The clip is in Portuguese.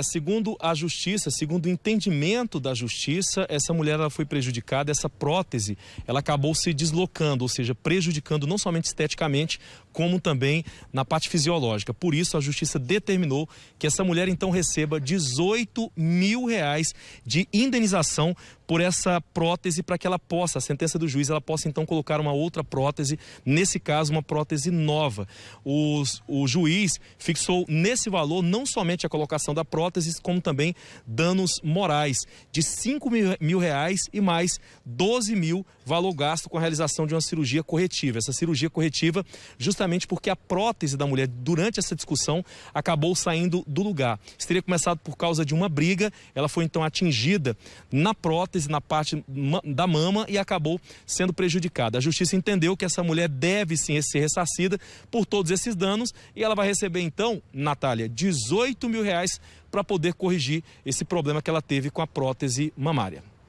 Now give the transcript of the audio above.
É, segundo a justiça, segundo o entendimento da justiça, essa mulher ela foi prejudicada, essa prótese, ela acabou se deslocando, ou seja, prejudicando não somente esteticamente, como também na parte fisiológica. Por isso, a justiça determinou que essa mulher então receba 18 mil reais de indenização por essa prótese para que ela possa, a sentença do juiz, ela possa então colocar uma outra prótese, nesse caso uma prótese nova. Os, o juiz fixou nesse valor não somente a colocação da prótese, como também danos morais de 5 mil, mil reais e mais 12 mil valor gasto com a realização de uma cirurgia corretiva. Essa cirurgia corretiva, justamente porque a prótese da mulher, durante essa discussão, acabou saindo do lugar. Isso teria começado por causa de uma briga, ela foi então atingida na prótese prótese na parte da mama e acabou sendo prejudicada. A justiça entendeu que essa mulher deve sim ser ressarcida por todos esses danos e ela vai receber então, Natália, 18 mil reais para poder corrigir esse problema que ela teve com a prótese mamária.